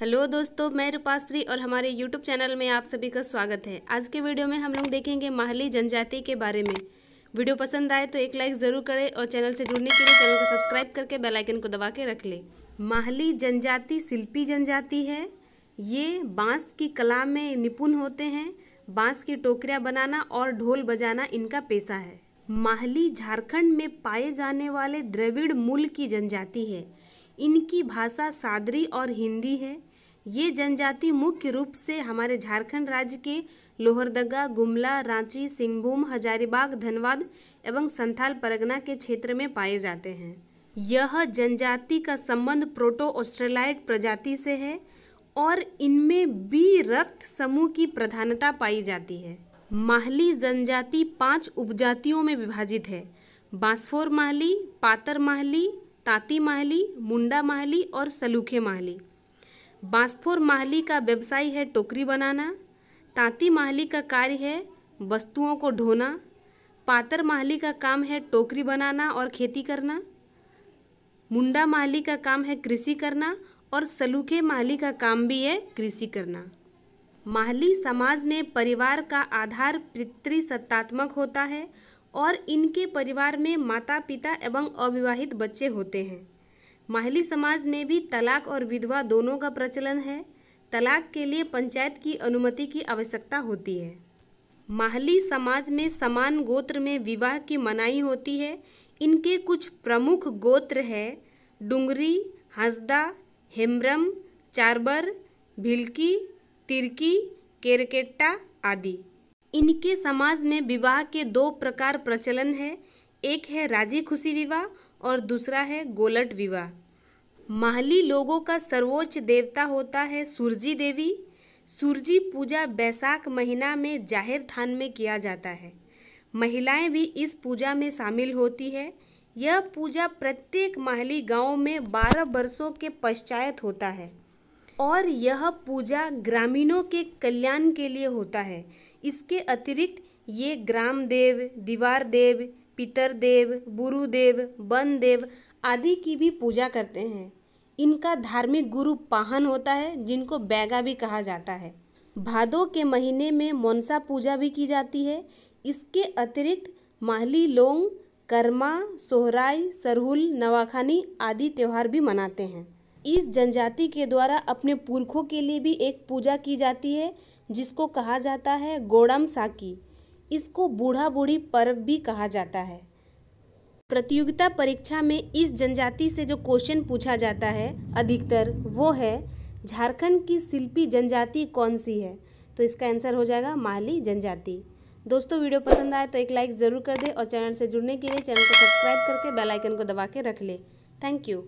hello दोस्तों मैं रूपाश्री और हमारे यूट्यूब चैनल में आप सभी का स्वागत है आज के वीडियो में हम लोग देखेंगे माहली जनजाति के बारे में वीडियो पसंद आए तो एक लाइक ज़रूर करें और चैनल से जुड़ने के लिए चैनल को सब्सक्राइब करके बेल आइकन को दबा के रख लें माहली जनजाति शिल्पी जनजाति है ये बाँस की कला में निपुण होते हैं बाँस की टोकरियाँ बनाना और ढोल बजाना इनका पेशा है माहली झारखंड में पाए जाने वाले द्रविड़ मूल की जनजाति है इनकी भाषा सादरी और हिंदी है ये जनजाति मुख्य रूप से हमारे झारखंड राज्य के लोहरदगा गुमला रांची सिंहभूम हजारीबाग धनबाद एवं संथाल परगना के क्षेत्र में पाए जाते हैं यह जनजाति का संबंध प्रोटो ऑस्ट्रेलाइट प्रजाति से है और इनमें बी रक्त समूह की प्रधानता पाई जाती है माहली जनजाति पांच उपजातियों में विभाजित है बांसफोर माहली पातर माहली ताती माहली मुंडा माहली और सलूखे माहली बांसफोर माहली का व्यवसाय है टोकरी बनाना तांती माहली का कार्य है वस्तुओं को ढोना पातर माहली का काम है टोकरी बनाना और खेती करना मुंडा माहली का काम है कृषि करना और सलूखे माहली का काम भी है कृषि करना माहली समाज में परिवार का आधार पितृसत्तात्मक होता है और इनके परिवार में माता पिता एवं अविवाहित बच्चे होते हैं माहली समाज में भी तलाक और विधवा दोनों का प्रचलन है तलाक के लिए पंचायत की अनुमति की आवश्यकता होती है माहली समाज में समान गोत्र में विवाह की मनाही होती है इनके कुछ प्रमुख गोत्र है डुंगरी हंसदा हेम्ब्रम चारबर भिलकी तिरकी केरकेट्टा आदि इनके समाज में विवाह के दो प्रकार प्रचलन है एक है राजी खुशी विवाह और दूसरा है गोलट विवाह माहली लोगों का सर्वोच्च देवता होता है सूरजी देवी सूरजी पूजा बैसाख महीना में जाहिर थान में किया जाता है महिलाएं भी इस पूजा में शामिल होती है यह पूजा प्रत्येक माहली गांव में 12 वर्षों के पश्चात होता है और यह पूजा ग्रामीणों के कल्याण के लिए होता है इसके अतिरिक्त ये ग्राम देव दीवार देव पितरदेव गुरुदेव वनदेव आदि की भी पूजा करते हैं इनका धार्मिक गुरु पाहन होता है जिनको बैगा भी कहा जाता है भादों के महीने में मनसा पूजा भी की जाती है इसके अतिरिक्त माहली लोंग कर्मा सोहराई सरहुल नवाखानी आदि त्यौहार भी मनाते हैं इस जनजाति के द्वारा अपने पुरखों के लिए भी एक पूजा की जाती है जिसको कहा जाता है गोड़म साकी इसको बूढ़ा बूढ़ी पर्व भी कहा जाता है प्रतियोगिता परीक्षा में इस जनजाति से जो क्वेश्चन पूछा जाता है अधिकतर वो है झारखंड की शिल्पी जनजाति कौन सी है तो इसका आंसर हो जाएगा माली जनजाति दोस्तों वीडियो पसंद आए तो एक लाइक ज़रूर कर दे और चैनल से जुड़ने के लिए चैनल को सब्सक्राइब करके बेल आइकन को दबा के रख ले थैंक यू